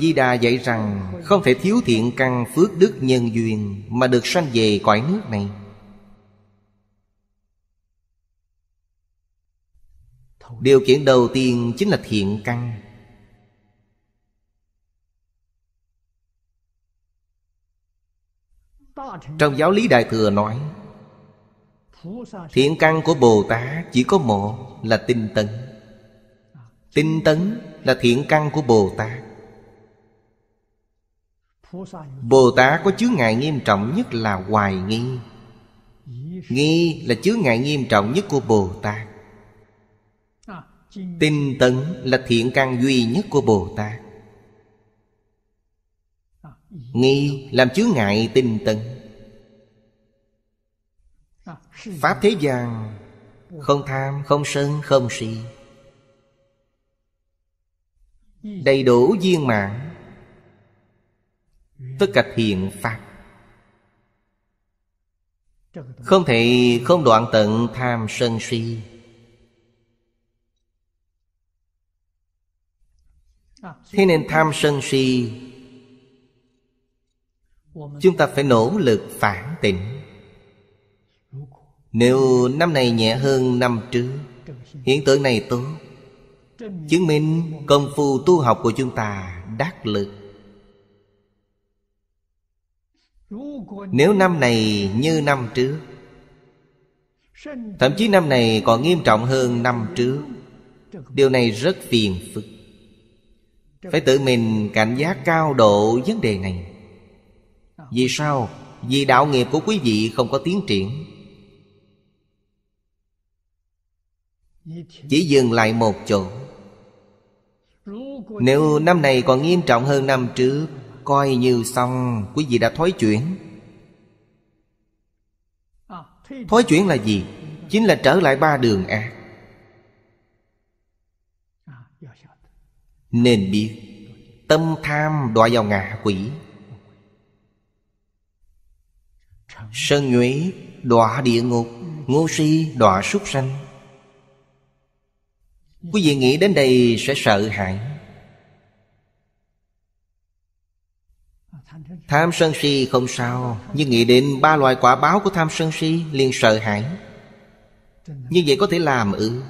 Di Đà dạy rằng không thể thiếu thiện căn phước đức nhân duyên mà được sanh về cõi nước này. Điều kiện đầu tiên chính là thiện căn. Trong giáo lý Đại Thừa nói Thiện căn của Bồ Tát chỉ có một là tinh tấn Tinh tấn là thiện căn của Bồ Tát Bồ Tát có chứa ngại nghiêm trọng nhất là hoài nghi Nghi là chứa ngại nghiêm trọng nhất của Bồ Tát Tinh tấn là thiện căn duy nhất của Bồ Tát Nghi làm chứa ngại tinh tấn Pháp thế gian Không tham, không sân, không si Đầy đủ viên mạng tất cả thiện pháp không thể không đoạn tận tham sân si thế nên tham sân si chúng ta phải nỗ lực phản tỉnh nếu năm này nhẹ hơn năm trước hiện tượng này tốt chứng minh công phu tu học của chúng ta đắc lực Nếu năm này như năm trước Thậm chí năm này còn nghiêm trọng hơn năm trước Điều này rất phiền phức Phải tự mình cảnh giác cao độ vấn đề này Vì sao? Vì đạo nghiệp của quý vị không có tiến triển Chỉ dừng lại một chỗ Nếu năm này còn nghiêm trọng hơn năm trước Coi như xong Quý vị đã thối chuyển thối chuyển là gì? Chính là trở lại ba đường ác Nên biết Tâm tham đọa vào ngạ quỷ Sơn nhuế đọa địa ngục Ngô si đọa súc sanh Quý vị nghĩ đến đây sẽ sợ hãi Tham sân si không sao Nhưng nghĩ đến ba loại quả báo của tham sân si liền sợ hãi Như vậy có thể làm ư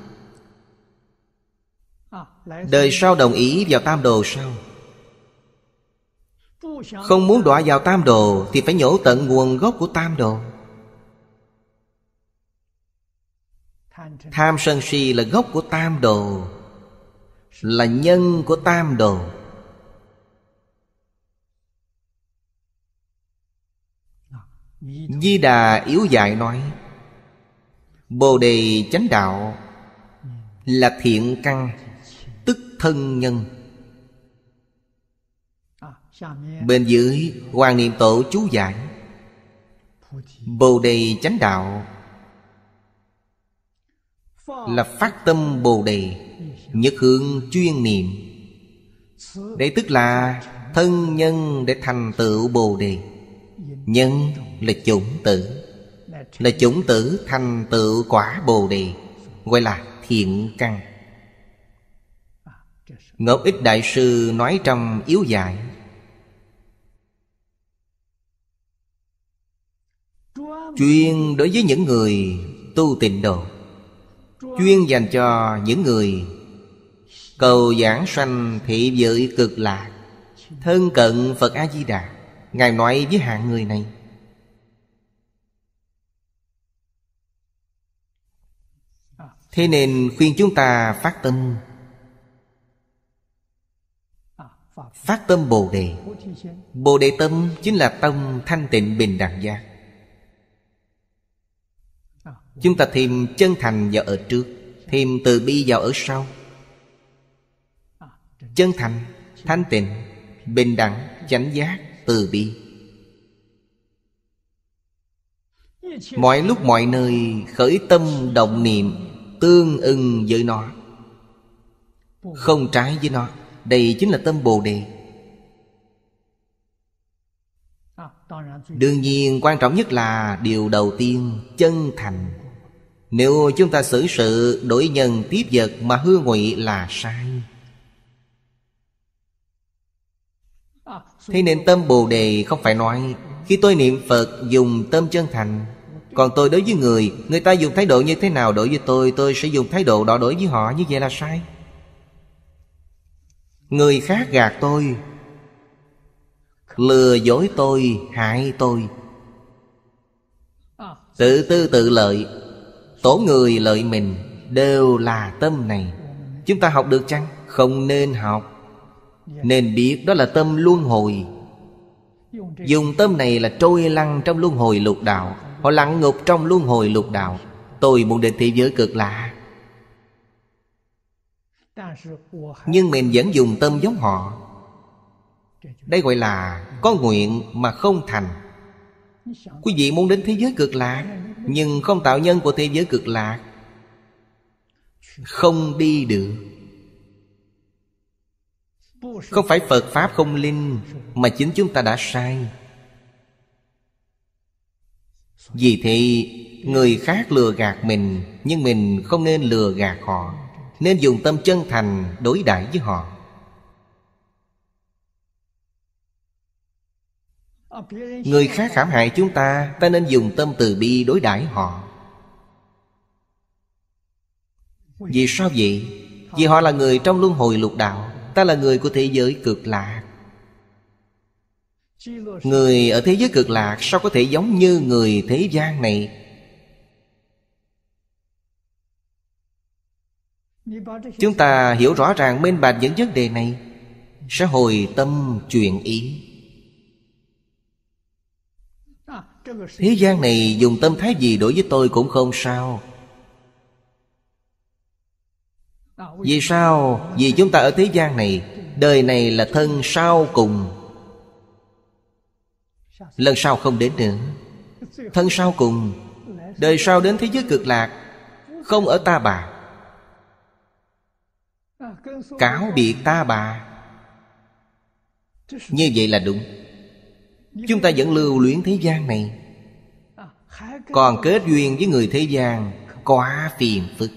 Đời sau đồng ý vào tam đồ sao Không muốn đọa vào tam đồ Thì phải nhổ tận nguồn gốc của tam đồ Tham sân si là gốc của tam đồ Là nhân của tam đồ Di Đà yếu dại nói Bồ đề chánh đạo Là thiện căn Tức thân nhân Bên dưới Hoàng niệm tổ chú giải Bồ đề chánh đạo Là phát tâm bồ đề Nhất hướng chuyên niệm Đây tức là Thân nhân để thành tựu bồ đề Nhân là chủng tử Là chủng tử thành tựu quả Bồ Đề Gọi là thiện căn Ngọc Ích Đại Sư nói trong yếu giải Chuyên đối với những người tu tịnh độ Chuyên dành cho những người Cầu giảng sanh thị giới cực lạc Thân cận Phật A-di-đà Ngài nói với hạng người này Thế nên khuyên chúng ta phát tâm Phát tâm Bồ Đề Bồ Đề tâm chính là tâm thanh tịnh bình đẳng giác Chúng ta thêm chân thành vào ở trước Thêm từ bi vào ở sau Chân thành, thanh tịnh, bình đẳng, chánh giác từ bi mọi lúc mọi nơi khởi tâm động niệm tương ưng với nó không trái với nó đây chính là tâm bồ đề đương nhiên quan trọng nhất là điều đầu tiên chân thành nếu chúng ta xử sự đổi nhân tiếp vật mà hư ngụy là sai Thế nên tâm Bồ Đề không phải nói Khi tôi niệm Phật dùng tâm chân thành Còn tôi đối với người Người ta dùng thái độ như thế nào đối với tôi Tôi sẽ dùng thái độ đó đối với họ Như vậy là sai Người khác gạt tôi Lừa dối tôi Hại tôi Tự tư tự lợi tổ người lợi mình Đều là tâm này Chúng ta học được chăng? Không nên học nên biết đó là tâm luân hồi Dùng tâm này là trôi lăn trong luân hồi lục đạo Họ lặn ngục trong luân hồi lục đạo Tôi muốn đến thế giới cực lạ Nhưng mình vẫn dùng tâm giống họ Đây gọi là có nguyện mà không thành Quý vị muốn đến thế giới cực lạ Nhưng không tạo nhân của thế giới cực lạ Không đi được không phải Phật Pháp không linh Mà chính chúng ta đã sai Vì thì người khác lừa gạt mình Nhưng mình không nên lừa gạt họ Nên dùng tâm chân thành đối đãi với họ Người khác hãm hại chúng ta Ta nên dùng tâm từ bi đối đãi họ Vì sao vậy? Vì họ là người trong luân hồi lục đạo Ta là người của thế giới cực lạc Người ở thế giới cực lạc Sao có thể giống như người thế gian này Chúng ta hiểu rõ ràng minh bạch những vấn đề này Sẽ hồi tâm chuyện ý Thế gian này dùng tâm thái gì đối với tôi cũng không sao vì sao? Vì chúng ta ở thế gian này Đời này là thân sau cùng Lần sau không đến nữa Thân sau cùng Đời sau đến thế giới cực lạc Không ở ta bà Cáo biệt ta bà Như vậy là đúng Chúng ta vẫn lưu luyến thế gian này Còn kết duyên với người thế gian Quá phiền phức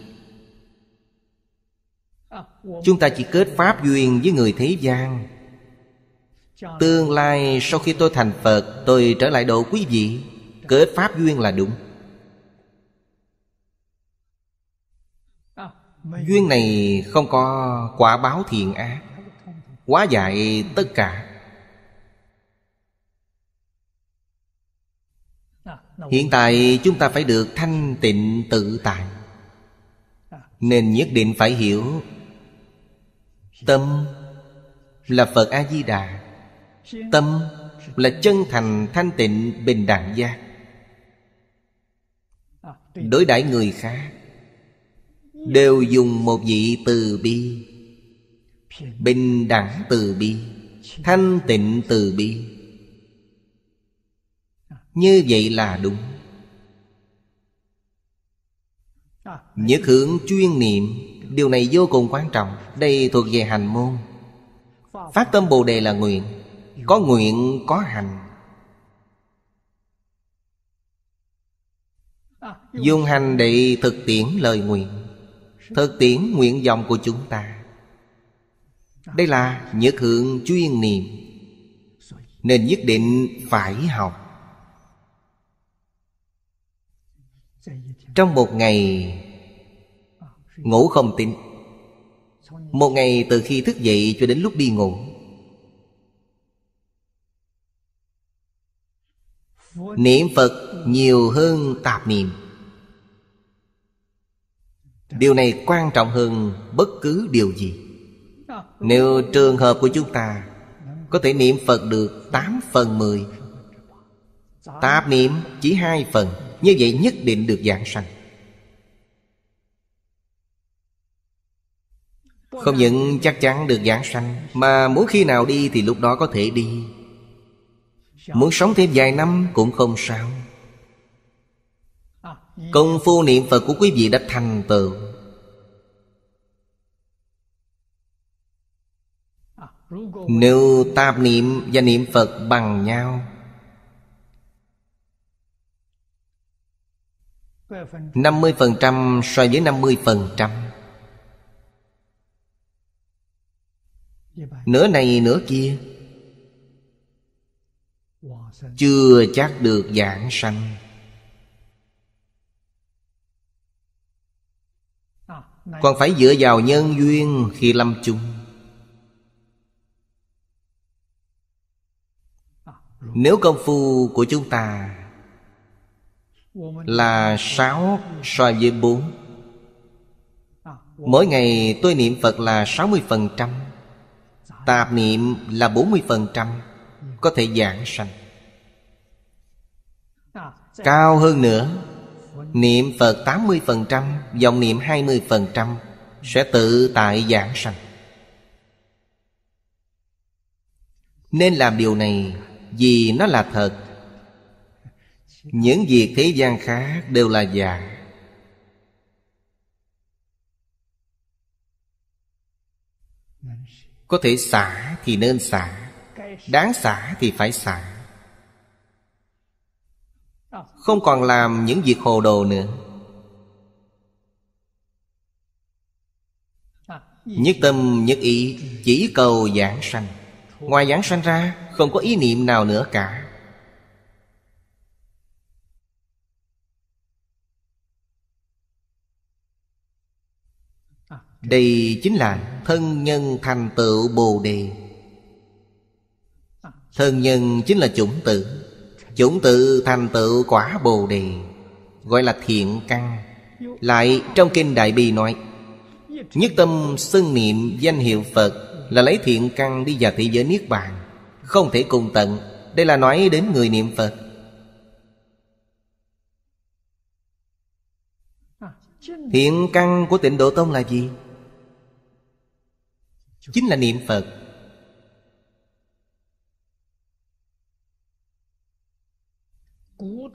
chúng ta chỉ kết pháp duyên với người thế gian tương lai sau khi tôi thành phật tôi trở lại độ quý vị kết pháp duyên là đúng duyên này không có quả báo thiện ác quá dạy tất cả hiện tại chúng ta phải được thanh tịnh tự tại nên nhất định phải hiểu Tâm là Phật A-di-đà Tâm là chân thành thanh tịnh bình đẳng gia Đối đãi người khác Đều dùng một vị từ bi Bình đẳng từ bi Thanh tịnh từ bi Như vậy là đúng Nhất hướng chuyên niệm Điều này vô cùng quan trọng Đây thuộc về hành môn Phát tâm Bồ Đề là nguyện Có nguyện có hành Dùng hành để thực tiễn lời nguyện Thực tiễn nguyện vọng của chúng ta Đây là nhất hưởng chuyên niệm Nên nhất định phải học Trong một ngày Ngủ không tỉnh Một ngày từ khi thức dậy cho đến lúc đi ngủ Niệm Phật nhiều hơn tạp niệm Điều này quan trọng hơn bất cứ điều gì Nếu trường hợp của chúng ta Có thể niệm Phật được tám phần mười Tạp niệm chỉ hai phần Như vậy nhất định được dạng sanh Không những chắc chắn được giảng sanh Mà muốn khi nào đi thì lúc đó có thể đi Muốn sống thêm vài năm cũng không sao Công phu niệm Phật của quý vị đã thành tựu Nếu tạp niệm và niệm Phật bằng nhau năm mươi phần trăm so với năm mươi phần trăm nửa này nửa kia chưa chắc được giảng sanh còn phải dựa vào nhân duyên khi lâm chung nếu công phu của chúng ta là sáu so với bốn mỗi ngày tôi niệm phật là sáu mươi phần trăm Tạp niệm là 40% Có thể giảng sanh Cao hơn nữa Niệm Phật 80% Dòng niệm 20% Sẽ tự tại giảng sanh Nên làm điều này Vì nó là thật Những việc thế gian khác đều là giả có thể xả thì nên xả Đáng xả thì phải xả Không còn làm những việc hồ đồ nữa Nhất tâm nhất ý Chỉ cầu giảng sanh Ngoài giảng sanh ra Không có ý niệm nào nữa cả đây chính là thân nhân thành tựu bồ đề thân nhân chính là chủng tự chủng tự thành tựu quả bồ đề gọi là thiện căn lại trong kinh đại bi nói nhất tâm xưng niệm danh hiệu phật là lấy thiện căn đi vào thế giới niết bàn không thể cùng tận đây là nói đến người niệm phật thiện căn của tịnh độ tông là gì chính là niệm phật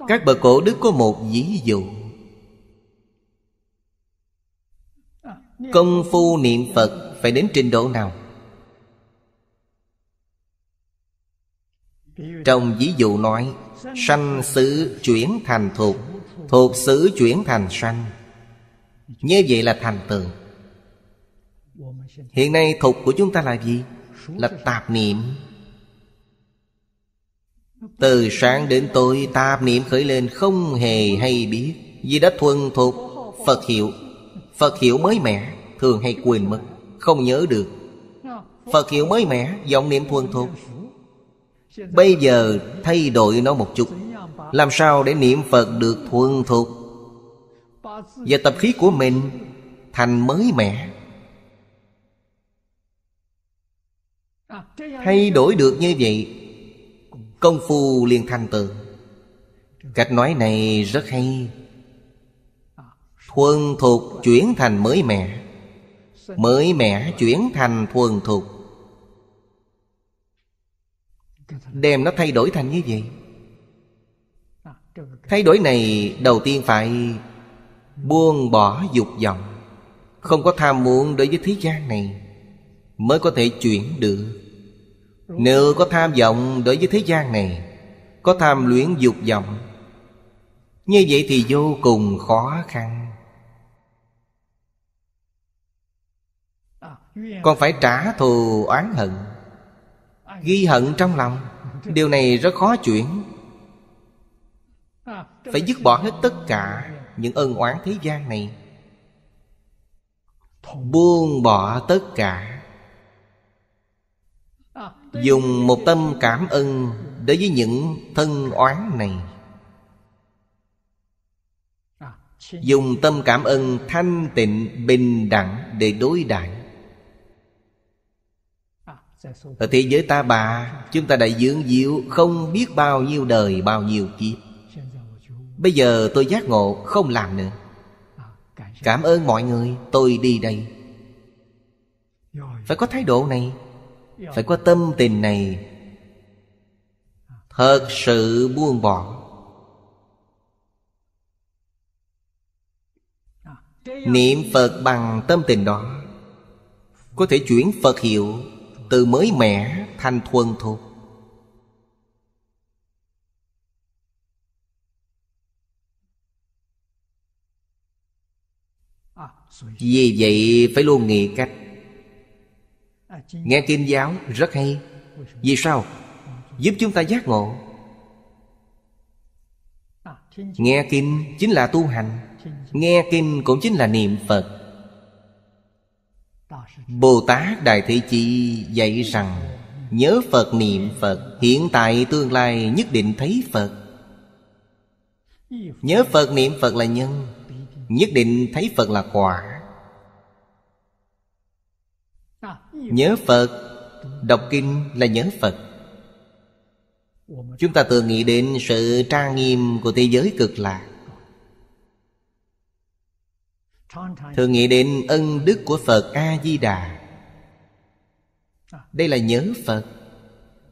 các bậc cổ đức có một ví dụ à, công phu niệm phật phải đến trình độ nào trong ví dụ nói sanh xứ chuyển thành thuộc thuộc xứ chuyển thành sanh như vậy là thành tựu hiện nay thục của chúng ta là gì là tạp niệm từ sáng đến tối tạp niệm khởi lên không hề hay biết Vì đã thuần thuộc Phật hiệu Phật hiệu mới mẻ thường hay quên mất Không nhớ được Phật hiệu mới mẻ vọng niệm thuần thuộc Bây giờ thay đổi nó một chút Làm sao để niệm Phật được thuần thuộc Và tập khí của mình thành mới mẻ Thay đổi được như vậy Công phu liền thành tựu Cách nói này rất hay Thuần thuộc chuyển thành mới mẻ Mới mẻ chuyển thành thuần thuộc Đem nó thay đổi thành như vậy Thay đổi này đầu tiên phải Buông bỏ dục vọng Không có tham muốn đối với thế gian này Mới có thể chuyển được nếu có tham vọng đối với thế gian này Có tham luyện dục vọng Như vậy thì vô cùng khó khăn Còn phải trả thù oán hận Ghi hận trong lòng Điều này rất khó chuyển Phải dứt bỏ hết tất cả Những ân oán thế gian này Buông bỏ tất cả dùng một tâm cảm ơn đối với những thân oán này dùng tâm cảm ơn thanh tịnh bình đẳng để đối đãi ở thế giới ta bà chúng ta đã dưỡng diệu không biết bao nhiêu đời bao nhiêu kiếp bây giờ tôi giác ngộ không làm nữa cảm ơn mọi người tôi đi đây phải có thái độ này phải có tâm tình này Thật sự buông bỏ Niệm Phật bằng tâm tình đó Có thể chuyển Phật hiệu Từ mới mẻ thành thuần thuộc Vì vậy phải luôn nghĩ cách nghe kinh giáo rất hay vì sao giúp chúng ta giác ngộ nghe kinh chính là tu hành nghe kinh cũng chính là niệm phật bồ tát đại thị chi dạy rằng nhớ phật niệm phật hiện tại tương lai nhất định thấy phật nhớ phật niệm phật là nhân nhất định thấy phật là quả Nhớ Phật Đọc kinh là nhớ Phật Chúng ta thường nghĩ đến sự trang nghiêm của thế giới cực lạc Thường nghĩ đến ân đức của Phật A-di-đà Đây là nhớ Phật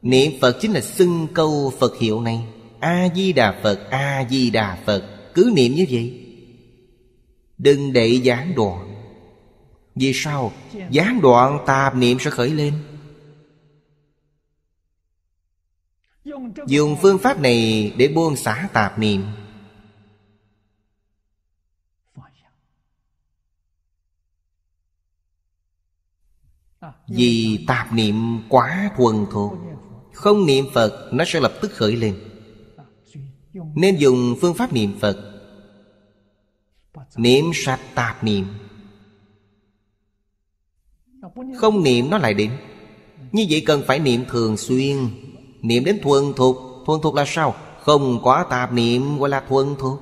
Niệm Phật chính là xưng câu Phật hiệu này A-di-đà Phật, A-di-đà Phật Cứ niệm như vậy Đừng để gián đoạn vì sao? Gián đoạn tạp niệm sẽ khởi lên Dùng phương pháp này để buông xả tạp niệm Vì tạp niệm quá thuần thuộc Không niệm Phật Nó sẽ lập tức khởi lên Nên dùng phương pháp niệm Phật Niệm sạch tạp niệm không niệm nó lại định Như vậy cần phải niệm thường xuyên Niệm đến thuần thuộc Thuần thuộc là sao? Không có tạp niệm gọi là thuần thuộc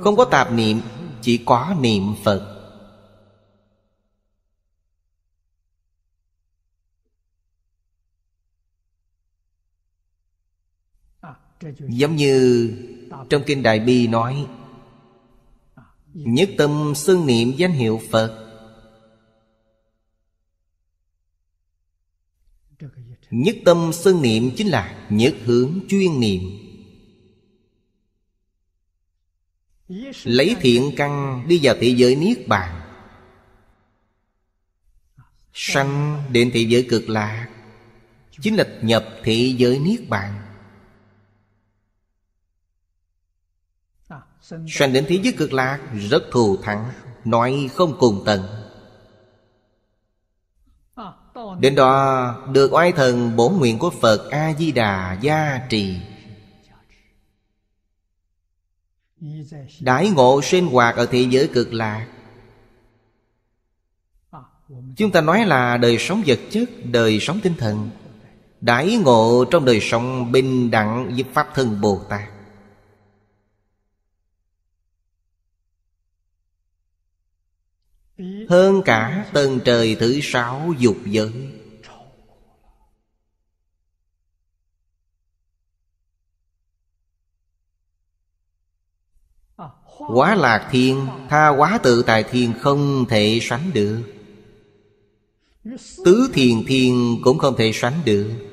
Không có tạp niệm Chỉ có niệm Phật Giống như trong kinh Đại Bi nói Nhất tâm xưng niệm danh hiệu Phật Nhất tâm sân niệm chính là nhất hướng chuyên niệm Lấy thiện căn đi vào thế giới Niết Bàn Sanh đến thế giới cực lạc Chính là nhập thế giới Niết Bàn Sanh đến thế giới cực lạc rất thù thắng Nói không cùng tận Đến đó được oai thần bổn nguyện của Phật A-di-đà gia trì Đãi ngộ sinh hoạt ở thế giới cực lạc Chúng ta nói là đời sống vật chất, đời sống tinh thần Đãi ngộ trong đời sống bình đẳng với Pháp thân Bồ Tát Hơn cả tầng trời thứ sáu dục giới Quá lạc thiên Tha quá tự tài thiên không thể sánh được Tứ thiền thiên cũng không thể sánh được